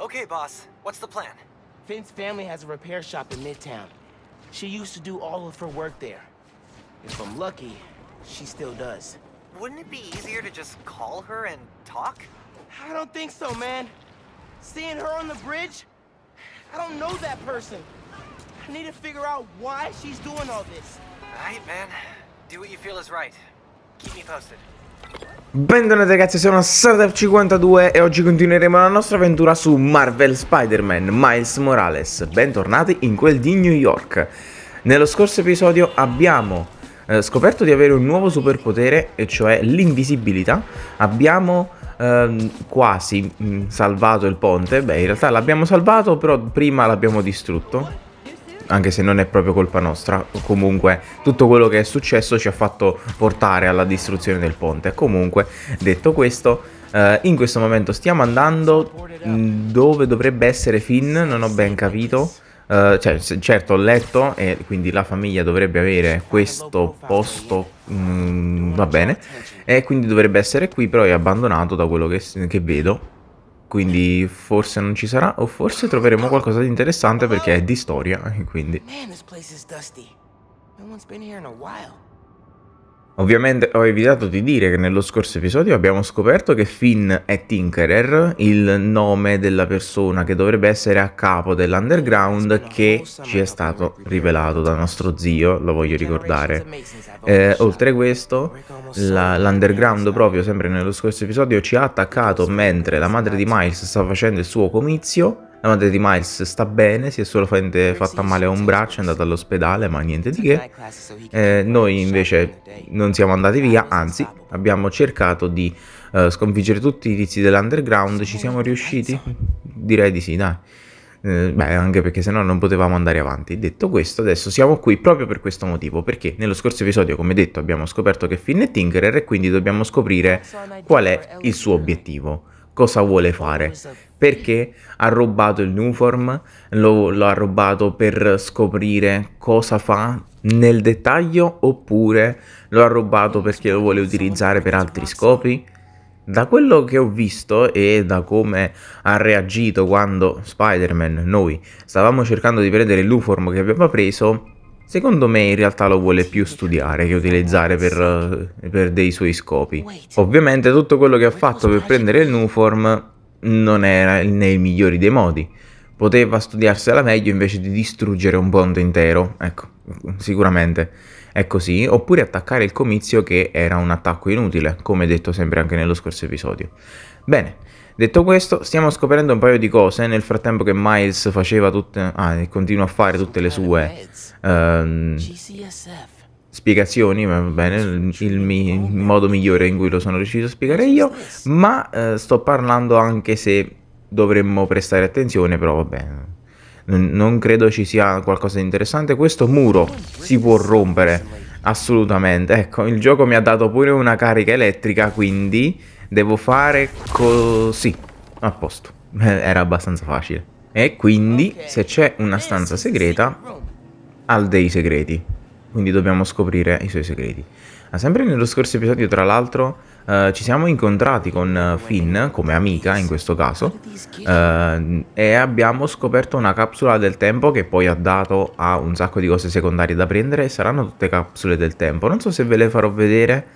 Okay, boss. What's the plan? Finn's family has a repair shop in Midtown. She used to do all of her work there. If I'm lucky, she still does. Wouldn't it be easier to just call her and talk? I don't think so, man. Seeing her on the bridge? I don't know that person. I need to figure out why she's doing all this. All right, man. Do what you feel is right. Keep me posted. Bentornati ragazzi, sono Sardar52 e oggi continueremo la nostra avventura su Marvel Spider-Man Miles Morales Bentornati in quel di New York Nello scorso episodio abbiamo eh, scoperto di avere un nuovo superpotere, e cioè l'invisibilità Abbiamo ehm, quasi mh, mm, salvato il ponte, beh in realtà l'abbiamo salvato però prima l'abbiamo distrutto anche se non è proprio colpa nostra, comunque tutto quello che è successo ci ha fatto portare alla distruzione del ponte. Comunque, detto questo, Uh, in questo momento stiamo andando mm, dove dovrebbe essere Finn, non ho ben capito. Uh, cioè, certo ho letto e quindi la famiglia dovrebbe avere questo posto, mm, va bene, e quindi dovrebbe essere qui, però è abbandonato da quello che, che vedo quindi forse non ci sarà o forse troveremo qualcosa di interessante perché è di storia quindi Man, this place is dusty. No one's been here in a while. Ovviamente ho evitato di dire che nello scorso episodio abbiamo scoperto che Finn è Tinkerer, il nome della persona che dovrebbe essere a capo dell'underground che ci è stato rivelato da nostro zio, lo voglio ricordare. Eh, oltre a questo, l'underground proprio sempre nello scorso episodio ci ha attaccato mentre la madre di Miles sta facendo il suo comizio la madre di Miles sta bene, si è solo fatta male a un braccio, è andata all'ospedale, ma niente di che. Eh, noi invece non siamo andati via, anzi abbiamo cercato di eh, sconfiggere tutti i tizi dell'underground, ci siamo riusciti? Direi di sì, dai. Eh, beh, anche perché sennò non potevamo andare avanti. Detto questo, adesso siamo qui proprio per questo motivo, perché nello scorso episodio, come detto, abbiamo scoperto che Finn è Tinkerer e quindi dobbiamo scoprire qual è il suo obiettivo cosa vuole fare, perché ha rubato il Newform, lo, lo ha rubato per scoprire cosa fa nel dettaglio oppure lo ha rubato perché lo vuole utilizzare per altri scopi. Da quello che ho visto e da come ha reagito quando Spider-Man, noi, stavamo cercando di prendere il Luform che aveva preso, Secondo me in realtà lo vuole più studiare che utilizzare per, per, dei suoi scopi. Ovviamente tutto quello che ha fatto per prendere il Nuform non era nei migliori dei modi. Poteva studiarsela meglio invece di distruggere un ponte intero, ecco, sicuramente è così, oppure attaccare il comizio che era un attacco inutile, come detto sempre anche nello scorso episodio. Bene, Detto questo, stiamo scoprendo un paio di cose nel frattempo che Miles faceva tutte... Ah, e continua a fare tutte le sue... Um, spiegazioni, va bene, il, mi, il, modo migliore in cui lo sono riuscito a spiegare io, ma eh, sto parlando anche se dovremmo prestare attenzione, però va bene. Non credo ci sia qualcosa di interessante. Questo muro si può rompere, assolutamente. Ecco, il gioco mi ha dato pure una carica elettrica, quindi Devo fare così. A posto. Eh, era abbastanza facile. E quindi, se c'è una stanza segreta, ha dei segreti. Quindi dobbiamo scoprire i suoi segreti. Ah, sempre nello scorso episodio, tra l'altro, eh, ci siamo incontrati con eh, Finn, come amica in questo caso, eh, e abbiamo scoperto una capsula del tempo che poi ha dato a un sacco di cose secondarie da prendere e saranno tutte capsule del tempo. Non so se ve le farò vedere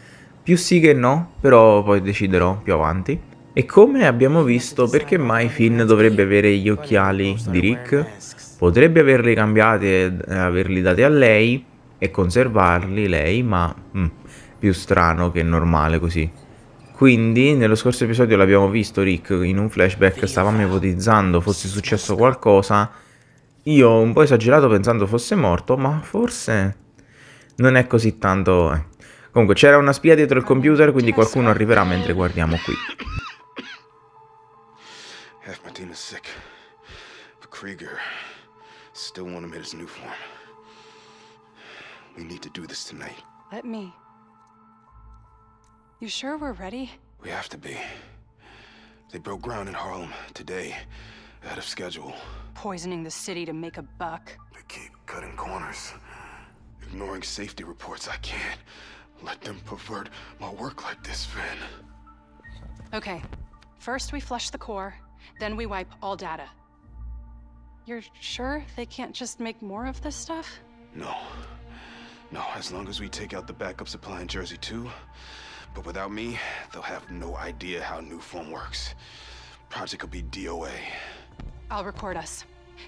più sì che no, però poi deciderò più avanti. E come abbiamo visto, perché mai Finn dovrebbe avere gli occhiali di Rick? Potrebbe averli cambiati e eh, averli dati a lei e conservarli lei, ma mm, più strano che normale così. Quindi, nello scorso episodio l'abbiamo visto, Rick, in un flashback stavamo ipotizzando fosse successo qualcosa. Io ho un po' esagerato pensando fosse morto, ma forse non è così tanto... Eh, Comunque c'era una spia dietro il computer, quindi qualcuno arriverà mentre guardiamo qui. Half my team is sick, but Krieger still want him in his new form. We need to do this tonight. Let me. You sure we're ready? We have to be. They broke ground in Harlem today, ahead of schedule. Poisoning the city to make a buck. They keep cutting corners, ignoring safety reports. I can't. let them pervert my work like this, Finn. Okay. First we flush the core, then we wipe all data. You're sure they can't just make more of this stuff? No. No, as long as we take out the backup supply in Jersey too. But without me, they'll have no idea how New Form works. Project will be DOA. I'll record us.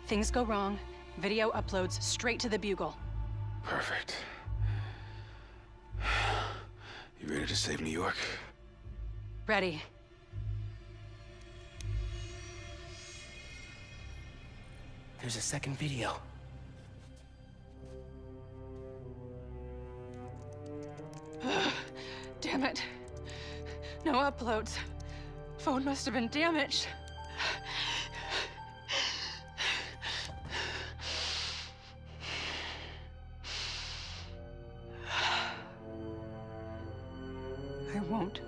Things go wrong, video uploads straight to the Bugle. Perfect. You ready to save New York? Ready. There's a second video. damn it. No uploads. Phone must have been damaged.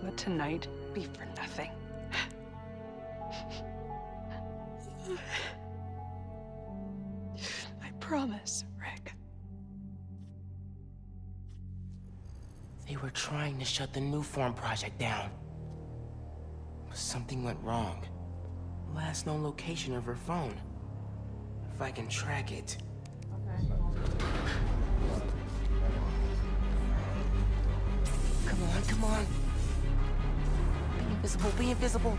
let tonight be for nothing. I promise, Rick. They were trying to shut the new form project down. But something went wrong. Last known location of her phone. If I can track it. Okay. Come on, come on. invisible, be invisible.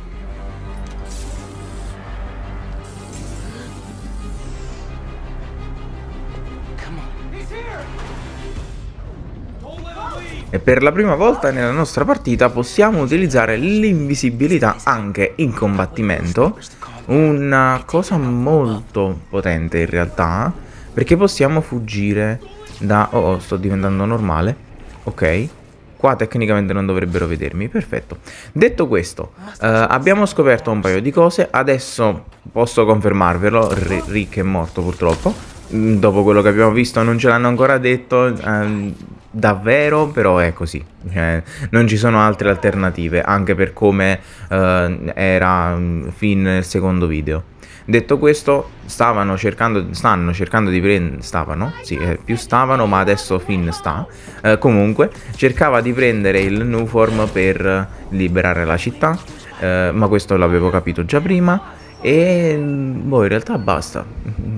E per la prima volta nella nostra partita possiamo utilizzare l'invisibilità anche in combattimento, una cosa molto potente in realtà, perché possiamo fuggire da... Oh, oh sto diventando normale, ok. Qua tecnicamente non dovrebbero vedermi, perfetto. Detto questo, eh, abbiamo scoperto un paio di cose, adesso posso confermarvelo, R Rick è morto purtroppo, mm, dopo quello che abbiamo visto non ce l'hanno ancora detto, eh, davvero, però è così, eh, non ci sono altre alternative, anche per come eh, era mm, fin nel secondo video. Detto questo, stavano cercando, stanno cercando di prendere, stavano, sì, eh, più stavano, ma adesso Finn sta, eh, comunque, cercava di prendere il New Form per liberare la città, eh, ma questo l'avevo capito già prima, e boh, in realtà basta.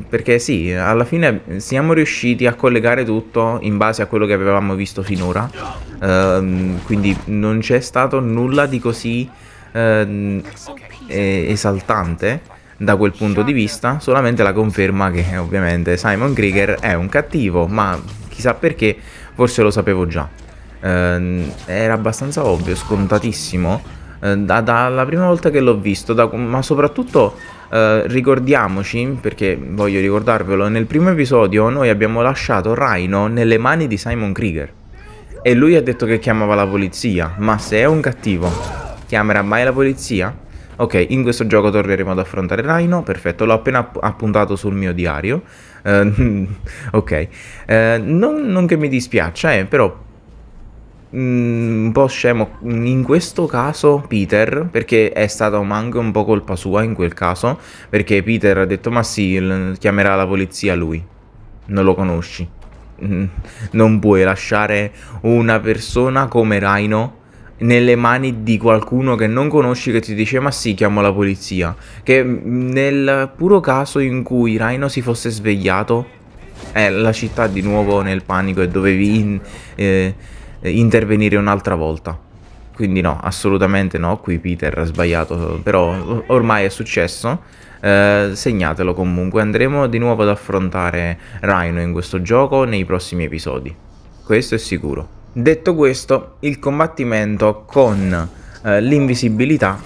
Perché sì, alla fine siamo riusciti a collegare tutto in base a quello che avevamo visto finora. Ehm, quindi non c'è stato nulla di così ehm, esaltante da quel punto di vista, solamente la conferma che eh, ovviamente Simon Krieger è un cattivo, ma chissà perché, forse lo sapevo già. Eh, era abbastanza ovvio, scontatissimo, eh, dalla da, prima volta che l'ho visto, da, ma soprattutto eh, ricordiamoci, perché voglio ricordarvelo, nel primo episodio noi abbiamo lasciato Rhino nelle mani di Simon Krieger e lui ha detto che chiamava la polizia, ma se è un cattivo, chiamerà mai la polizia? Ok, in questo gioco torneremo ad affrontare Rhino, perfetto, l'ho appena appuntato sul mio diario. Uh, ok, uh, non, non, che mi dispiaccia, eh, però mm, un po' scemo mm, in questo caso Peter perché è stata anche un po' colpa sua in quel caso perché Peter ha detto ma sì chiamerà la polizia lui non lo conosci non puoi lasciare una persona come Rhino nelle mani di qualcuno che non conosci che ti dice ma sì chiamo la polizia che mm, nel puro caso in cui Rhino si fosse svegliato è eh, la città di nuovo nel panico e dovevi in, eh, intervenire un'altra volta quindi no assolutamente no qui Peter ha sbagliato però ormai è successo eh, segnatelo comunque andremo di nuovo ad affrontare Rhino in questo gioco nei prossimi episodi questo è sicuro Detto questo, il combattimento con eh, l'invisibilità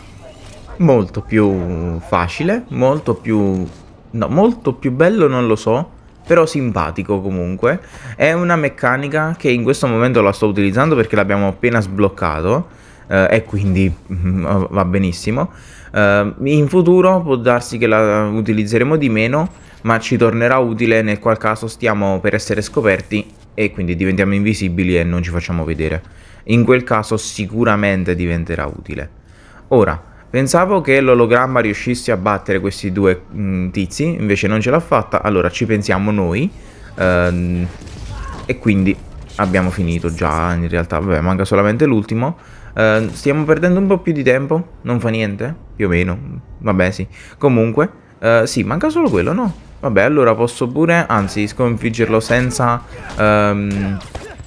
molto più facile, molto più... No, molto più bello non lo so, però simpatico comunque. È una meccanica che in questo momento la sto utilizzando perché l'abbiamo appena sbloccato eh, e quindi mm, va benissimo. Eh, in futuro può darsi che la utilizzeremo di meno, ma ci tornerà utile nel qual caso stiamo per essere scoperti e quindi diventiamo invisibili e non ci facciamo vedere. In quel caso sicuramente diventerà utile. Ora, pensavo che l'ologramma riuscisse a battere questi due mh, mm, tizi, invece non ce l'ha fatta, allora ci pensiamo noi. Ehm, e quindi abbiamo finito già, in realtà, vabbè, manca solamente l'ultimo. Ehm, stiamo perdendo un po' più di tempo, non fa niente, più o meno, vabbè sì. Comunque, eh, sì, manca solo quello, no? Vabbè, allora posso pure, anzi, sconfiggerlo senza um,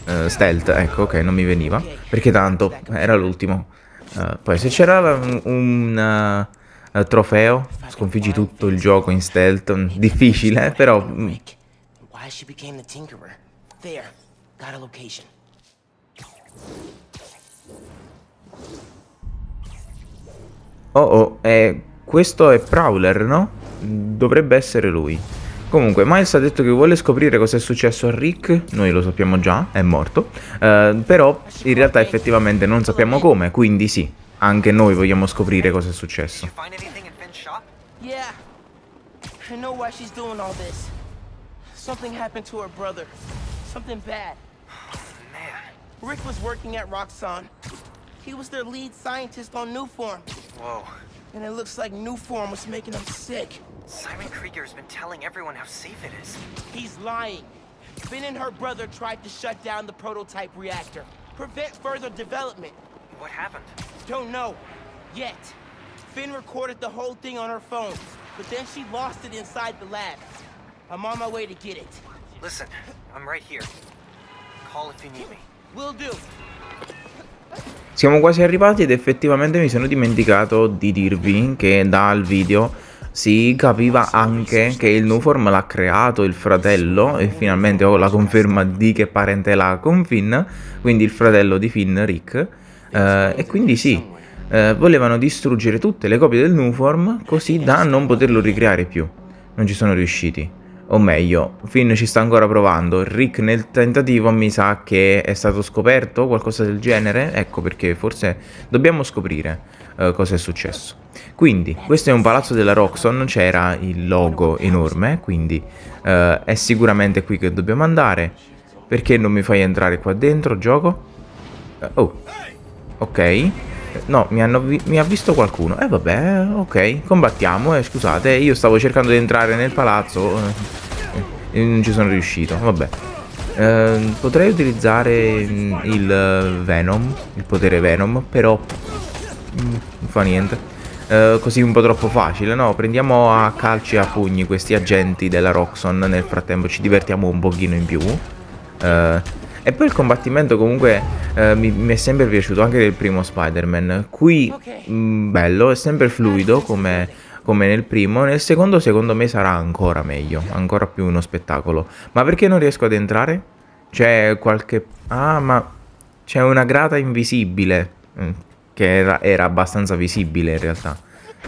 uh, stealth. Ecco, ok, non mi veniva. Perché tanto, era l'ultimo. Uh, poi se c'era un, uh, trofeo, sconfiggi tutto il gioco in stealth. Mm, difficile, però... Mm. Oh oh, eh, questo è Prowler, no? dovrebbe essere lui. Comunque, Miles ha detto che vuole scoprire cosa è successo a Rick, noi lo sappiamo già, è morto, eh, però in realtà effettivamente non sappiamo come, quindi sì, anche noi vogliamo scoprire cosa è successo. Yeah, I know why she's doing all this. Something happened to her brother. Something bad. Oh, man. Rick was working at Roxxon. He was their lead scientist on Newform. Whoa. and it looks like new form was making him sick. Simon Krieger's been telling everyone how safe it is. He's lying. Finn and her brother tried to shut down the prototype reactor, prevent further development. What happened? Don't know. Yet. Finn recorded the whole thing on her phone, but then she lost it inside the lab. I'm on my way to get it. Listen, I'm right here. Call if you need me. Will do. Siamo quasi arrivati ed effettivamente mi sono dimenticato di dirvi che dal video si capiva anche che il Nuform l'ha creato il fratello e finalmente ho la conferma di che parentela con Finn, quindi il fratello di Finn, Rick. Eh, e quindi sì, eh, volevano distruggere tutte le copie del Nuform così da non poterlo ricreare più. Non ci sono riusciti o meglio, Finn ci sta ancora provando. Rick nel tentativo mi sa che è stato scoperto, qualcosa del genere. Ecco perché forse dobbiamo scoprire uh, cosa è successo. Quindi, questo è un palazzo della Roxxon, c'era il logo enorme, quindi uh, è sicuramente qui che dobbiamo andare. Perché non mi fai entrare qua dentro, gioco? Eh, oh, ok. No, mi, mi, ha visto qualcuno. Eh vabbè, ok, combattiamo. Eh, scusate, io stavo cercando di entrare nel palazzo. Eh, non ci sono riuscito, vabbè. Eh, potrei utilizzare mm, il eh, Venom, il potere Venom, però... Mm, non fa niente. Uh, così un po' troppo facile, no? Prendiamo a calci e a pugni questi agenti della Roxon, nel frattempo ci divertiamo un pochino in più. Uh, e poi il combattimento comunque eh, mi, mi, è sempre piaciuto, anche del primo Spider-Man. Qui mh, mm, bello, è sempre fluido ah, come come nel primo, nel secondo secondo me sarà ancora meglio, ancora più uno spettacolo. Ma perché non riesco ad entrare? C'è qualche... Ah, ma c'è una grata invisibile, mm, che era, era abbastanza visibile in realtà.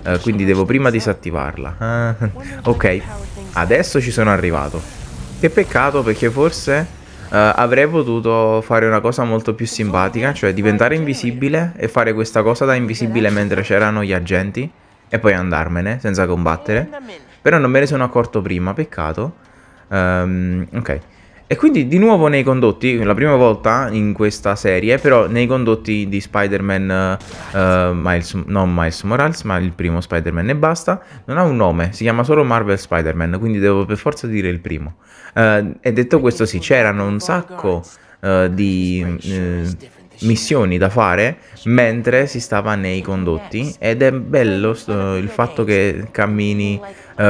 Eh, quindi devo prima disattivarla. Ah, ok, adesso ci sono arrivato. Che peccato perché forse Uh, avrei potuto fare una cosa molto più simpatica, cioè diventare invisibile e fare questa cosa da invisibile mentre c'erano gli agenti e poi andarmene senza combattere. Però non me ne sono accorto prima, peccato. Um, ok. E quindi di nuovo nei condotti, la prima volta in questa serie, però nei condotti di Spider-Man, uh, Miles, non Miles Morales, ma il primo Spider-Man e basta, non ha un nome, si chiama solo Marvel Spider-Man, quindi devo per forza dire il primo. Uh, e detto questo sì, c'erano un sacco uh, di missioni da fare mentre si stava nei condotti ed è bello sto, il fatto che cammini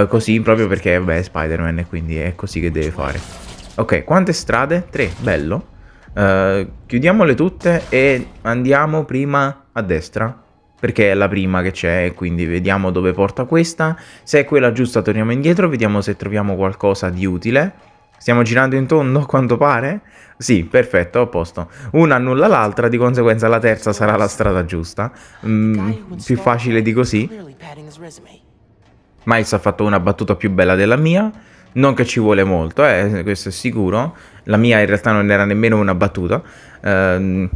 così proprio perché beh Spider-Man e quindi è così che deve fare. Ok, quante strade? Tre, bello. Uh, chiudiamole tutte e andiamo prima a destra perché è la prima che c'è, quindi vediamo dove porta questa. Se è quella giusta torniamo indietro, vediamo se troviamo qualcosa di utile. Stiamo girando in tondo, a quanto pare? Sì, perfetto, a posto. Una annulla l'altra, di conseguenza la terza sarà la strada giusta. Mm, più facile di così. Miles ha fatto una battuta più bella della mia. Non che ci vuole molto, eh, questo è sicuro. La mia in realtà non era nemmeno una battuta. Uh,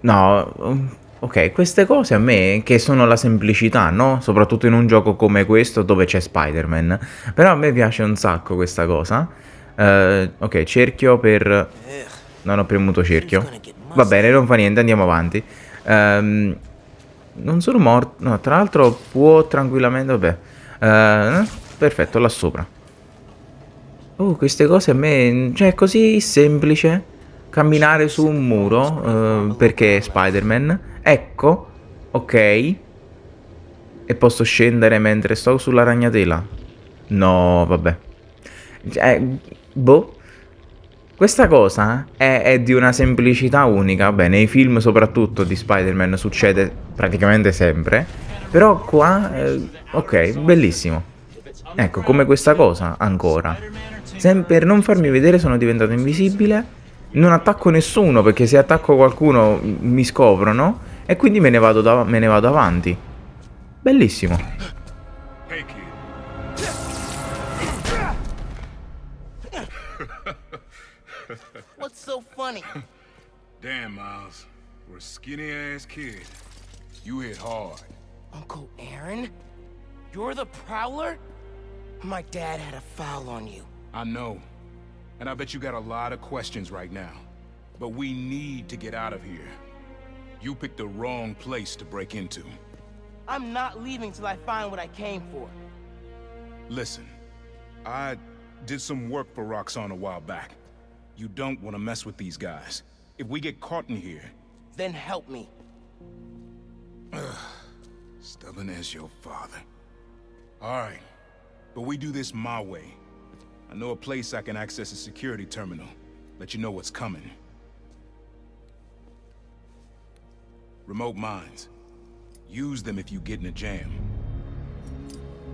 no, ok, queste cose a me che sono la semplicità, no? Soprattutto in un gioco come questo dove c'è Spider-Man. Però a me piace un sacco questa cosa. Uh, ok, cerchio per... Non ho premuto cerchio. Va bene, non fa niente, andiamo avanti. Um, non sono morto... No, tra l'altro può tranquillamente... Vabbè. Uh, perfetto, là sopra. Oh, queste cose a me... Cioè, è così semplice camminare su un muro eh, perché Spider-Man. Ecco, ok. E posso scendere mentre sto sulla ragnatela. No, vabbè. Cioè, boh. Questa cosa è, eh, è, di una semplicità unica, Vabbè, nei film soprattutto di Spider-Man succede praticamente sempre, però qua, eh, ok, bellissimo. Ecco, come questa cosa, ancora. Sempre per non farmi vedere sono diventato invisibile. Non attacco nessuno perché se attacco qualcuno mi scoprono e quindi me ne vado, me ne vado avanti. Bellissimo. What's so funny? Damn, Miles. We're a skinny ass kid. You hit hard. Uncle Aaron? You're the Prowler? My dad had a foul on you. I know. And I bet you got a lot of questions right now. But we need to get out of here. You picked the wrong place to break into. I'm not leaving till I find what I came for. Listen, I did some work for Roxanne a while back. You don't want to mess with these guys. If we get caught in here... Then help me. Ugh, stubborn as your father. All right. But we do this my way. I know a place I can access a security terminal. Let you know what's coming. Remote mines. Use them if you get in a jam.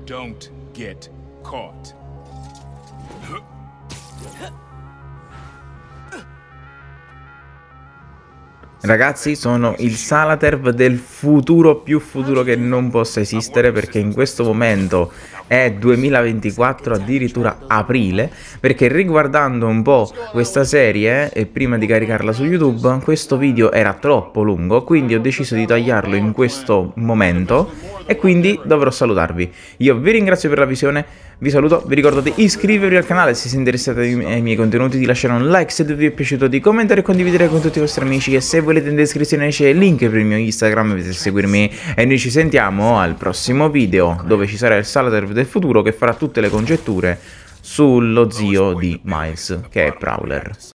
Don't get caught. Ragazzi sono il Salaterv del futuro più futuro che non possa esistere perché in questo momento è 2024, addirittura aprile, perché riguardando un po' questa serie e prima di caricarla su YouTube, questo video era troppo lungo, quindi ho deciso di tagliarlo in questo momento e quindi dovrò salutarvi. Io vi ringrazio per la visione vi saluto, vi ricordo di iscrivervi al canale se siete interessati ai miei contenuti, di lasciare un like se vi è piaciuto, di commentare e condividere con tutti i vostri amici e se volete in descrizione c'è il link per il mio Instagram, potete seguirmi e noi ci sentiamo al prossimo video dove ci sarà il Saladar del futuro che farà tutte le congetture sullo zio di Miles che è Prowler.